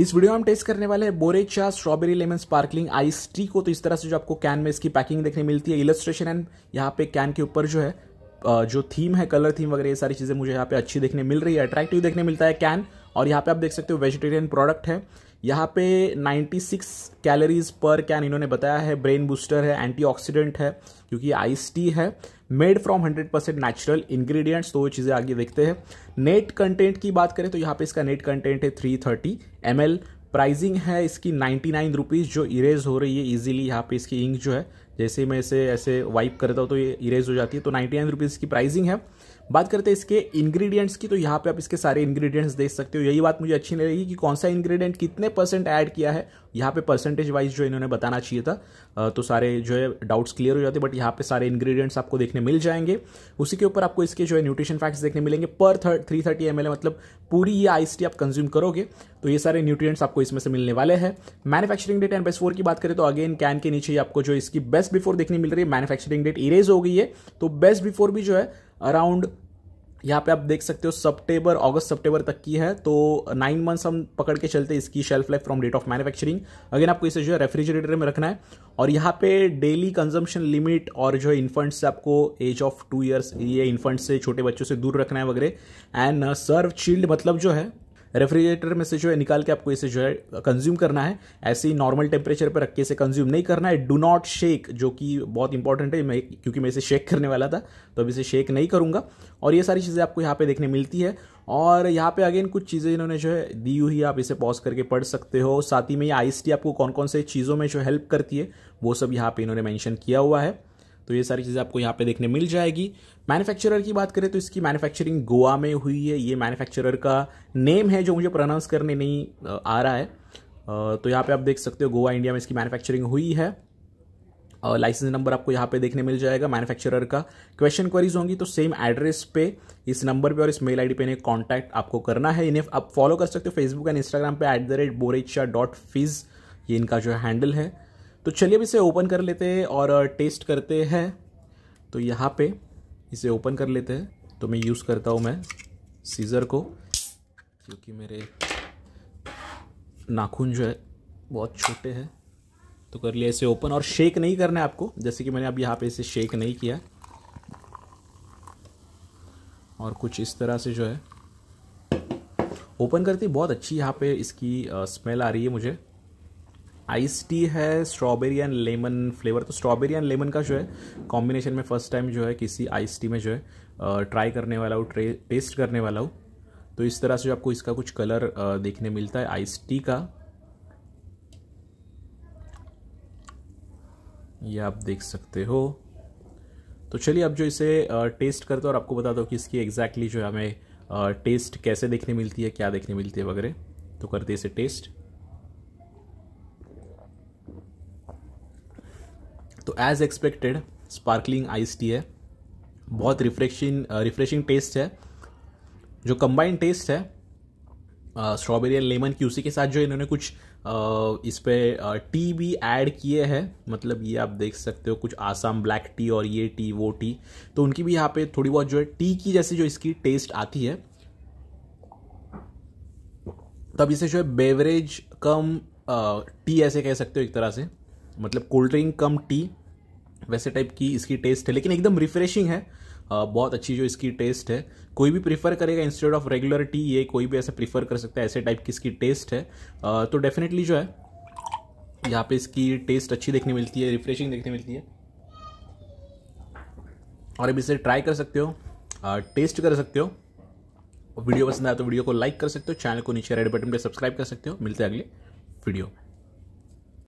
इस वीडियो में हम टेस्ट करने वाले हैं बोरेचा strawberry lemon sparkling ice tea को तो इस तरह से जो आपको कैन में इसकी पैकिंग देखने मिलती है इलस्ट्रेशन एंड यहाँ पे कैन के ऊपर जो है जो थीम है कलर थीम वगैरह ये सारी चीज़ें मुझे यहाँ पे अच्छी देखने मिल रही है अट्रैक्टिव देखने मिलता है कैन और यहाँ पे आप देख सकते हो वेजिटेरियन प्रोडक्ट है यहाँ पे 96 कैलोरीज पर कैन इन्होंने बताया है ब्रेन बूस्टर है एंटीऑक्सीडेंट है क्योंकि आइस टी है made from 100% percent natural ingredients तो वो चीज़ें आगे देखते हैं नेट कंटेंट की बात करें तो यहाँ पे इसका नेट कंटेंट है 330 थर्टी एम प्राइजिंग है इसकी नाइन्टी नाइन रुपीज़ जो इरेज हो रही है इजीली यहाँ पे इसकी इंक जो है जैसे मैं इसे ऐसे वाइप करता हूँ तो ये इरेज हो जाती है तो नाइन्टी नाइन रुपीज़ की प्राइजिंग है बात करते हैं इसके इंग्रेडिएंट्स की तो यहाँ पे आप इसके सारे इंग्रेडिएंट्स देख सकते हो यही बात मुझे अच्छी नहीं लगी कि कौन सा इंग्रेडिएंट कितने परसेंट ऐड किया है यहाँ पे परसेंटेज वाइज जो इन्होंने बताना चाहिए था तो सारे जो है डाउट्स क्लियर हो जाते बट यहाँ पे सारे इंग्रेडिएंट्स आपको देखने मिल जाएंगे उसी के ऊपर आपको इसके जो है न्यूट्रिशन फैक्ट्स देखने मिलेंगे पर थ्री थर्टी एम मतलब पूरी ये आइस टी आप कंज्यूम करोगे तो ये सारे न्यूट्रिएंट्स आपको इसमें से मिलने वाले हैं manufacturing date and best for की बात करें तो अगेन कैन के नीचे आपको जो इसकी बेस्ट बिफोर देखने मिल रही है मैन्युफैक्चरिंग डेट इरेज हो गई है तो बेस्ट बिफोर भी जो है अराउंड यहाँ पे आप देख सकते हो सितंबर अगस्त सितंबर तक की है तो नाइन मंथ्स हम पकड़ के चलते इसकी shelf life from date of manufacturing again आपको इसे जो है रेफ्रिजरेटर में रखना है और यहाँ पे डेली कंजम्पशन लिमिट और जो है इन्फंट्स से आपको एज ऑफ टू ईयर्स ये इन्फंट्स से छोटे बच्चों से दूर रखना है वगैरह एंड सर्व चिल्ड मतलब जो है रेफ्रिजरेटर में से जो है निकाल के आपको इसे जो है कंज्यूम करना है ऐसे ही नॉर्मल टेम्परेचर पर रख के इसे कंज्यूम नहीं करना है डू नॉट शेक जो कि बहुत इंपॉर्टेंट है मैं क्योंकि मैं इसे शेक करने वाला था तो अब इसे शेक नहीं करूँगा और ये सारी चीज़ें आपको यहाँ पे देखने मिलती है और यहाँ पे अगेन कुछ चीज़ें इन्होंने जो है दी हुई आप इसे पॉज करके पढ़ सकते हो साथ ही में ये आईस टी आपको कौन कौन से चीज़ों में जो हेल्प करती है वो सब यहाँ पे इन्होंने मैंशन किया हुआ है तो ये सारी चीज़ें आपको यहाँ पे देखने मिल जाएगी मैन्युफैक्चरर की बात करें तो इसकी मैन्युफैक्चरिंग गोवा में हुई है ये मैन्युफैक्चरर का नेम है जो मुझे प्रोनाउंस करने नहीं आ रहा है तो यहाँ पे आप देख सकते हो गोवा इंडिया में इसकी मैन्युफैक्चरिंग हुई है लाइसेंस नंबर आपको यहाँ पे देखने मिल जाएगा मैन्युफैक्चरर का क्वेश्चन क्वेरीज होंगी तो सेम एड्रेस पे इस नंबर पे और इस मेल आईडी पे इन्हें कांटेक्ट आपको करना है इन्हें आप फॉलो कर सकते हो फेसबुक एंड इंस्टाग्राम पे एट द रेट बोरेचा डॉट फिज़ ये इनका जो हैंडल है तो चलिए अब इसे ओपन कर लेते हैं और टेस्ट uh, करते हैं तो यहाँ पे इसे ओपन कर लेते हैं तो मैं यूज़ करता हूँ मैं सीज़र को क्योंकि मेरे नाखून जो है बहुत छोटे हैं तो कर लिया इसे ओपन और शेक नहीं करना है आपको जैसे कि मैंने अब यहाँ पे इसे शेक नहीं किया और कुछ इस तरह से जो है ओपन करती बहुत अच्छी यहाँ पे इसकी स्मेल uh, आ रही है मुझे आइस टी है स्ट्रॉबेरी एंड लेमन फ्लेवर तो स्ट्रॉबेरी एंड लेमन का जो है कॉम्बिनेशन में फर्स्ट टाइम जो है किसी आइस टी में जो है ट्राई करने वाला हूँ टेस्ट करने वाला हूँ तो इस तरह से जो आपको इसका कुछ कलर देखने मिलता है आइस टी का ये आप देख सकते हो तो चलिए अब जो इसे टेस्ट करते हो और आपको बता दो कि इसकी एग्जैक्टली exactly जो है हमें टेस्ट कैसे देखने मिलती है क्या देखने मिलती है वगैरह तो करते इसे टेस्ट तो as expected sparkling ice tea है बहुत रिफ्रेशिंग रिफ्रेशिंग टेस्ट है जो कंबाइंड टेस्ट है स्ट्रॉबेरी एंड लेमन की उसी के साथ जो इन्होंने कुछ uh, इस पर टी uh, भी ऐड किए हैं मतलब ये आप देख सकते हो कुछ आसाम ब्लैक टी और ये टी वो टी तो उनकी भी यहाँ पे थोड़ी बहुत जो है टी की जैसी जो इसकी टेस्ट आती है तब इसे जो है बेवरेज कम टी uh, ऐसे कह सकते हो एक तरह से मतलब कोल्ड ड्रिंक कम टी वैसे टाइप की इसकी टेस्ट है लेकिन एकदम रिफ्रेशिंग है बहुत अच्छी जो इसकी टेस्ट है कोई भी प्रीफर करेगा इंस्टेड ऑफ रेगुलर टी ये कोई भी ऐसा प्रीफर कर सकता है ऐसे टाइप की इसकी टेस्ट है तो डेफिनेटली जो है यहाँ पे इसकी टेस्ट अच्छी देखने मिलती है रिफ्रेशिंग देखने मिलती है और अब इसे ट्राई कर सकते हो टेस्ट कर सकते हो वीडियो पसंद आया तो वीडियो को लाइक कर सकते हो चैनल को नीचे रेड बटन पर सब्सक्राइब कर सकते हो मिलते हैं अगले वीडियो में